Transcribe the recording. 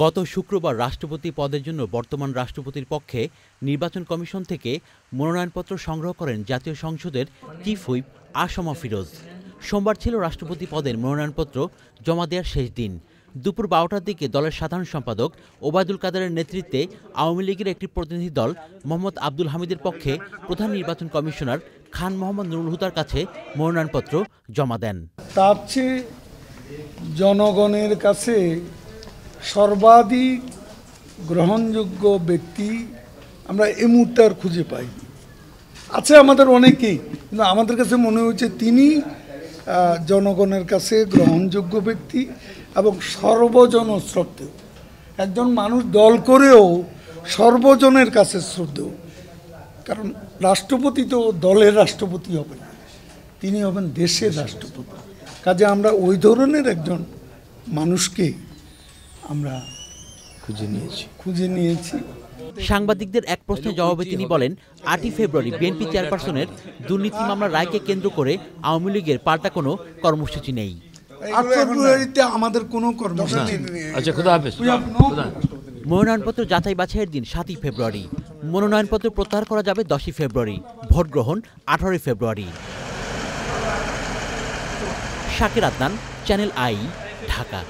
গত শুক্রবার রাষ্ট্রপতি পদের জন্য বর্তমান রাষ্ট্রপতির পক্ষে নির্বাচন কমিশন থেকে মনোনয়নপত্র সংগ্রহ করেন জাতীয় সংসদের চিফ হুইপ আসমা ফিরোজ সোমবার ছিল রাষ্ট্রপতি পদের মনোনয়নপত্র জমা দেওয়ার শেষ দিন দুপুর বারোটার দিকে দলের সাধারণ সম্পাদক ওবায়দুল কাদেরের নেতৃত্বে আওয়ামী লীগের একটি প্রতিনিধি দল মোহাম্মদ আব্দুল হামিদের পক্ষে প্রধান নির্বাচন কমিশনার খান মোহাম্মদ নুরুল হুদার কাছে মনোনয়নপত্র জমা দেন তার জনগণের কাছে সর্বাধিক গ্রহণযোগ্য ব্যক্তি আমরা এই মুহূর্তে আর খুঁজে পাই আছে আমাদের অনেকেই কিন্তু আমাদের কাছে মনে হয়েছে তিনি জনগণের কাছে গ্রহণযোগ্য ব্যক্তি এবং সর্বজনশ্রদ্ধেয় একজন মানুষ দল করেও সর্বজনের কাছে শ্রদ্ধেয় কারণ রাষ্ট্রপতি তো দলের রাষ্ট্রপতি হবেন তিনি হবেন দেশের রাষ্ট্রপতি কাজে আমরা ওই ধরনের একজন মানুষকে আমরা খুঁজে নিয়েছি খুঁজে নিয়েছি সাংবাদিকদের এক প্রশ্নের জবাবে তিনি বলেন আটই ফেব্রুয়ারি বিএনপি চেয়ারপারসনের দুর্নীতি মামলা রায়কে কেন্দ্র করে আওয়ামী লীগের পাল্টা কোনো কর্মসূচি নেই আমাদের কোনো কর্মসূচি আচ্ছা, মনোনয়নপত্র যাচাই বাছাইয়ের দিন সাতই ফেব্রুয়ারি মনোনয়নপত্র প্রত্যাহার করা যাবে দশই ফেব্রুয়ারি ভোট গ্রহণ আঠারোই February Shakir Adnan Channel I Dhaka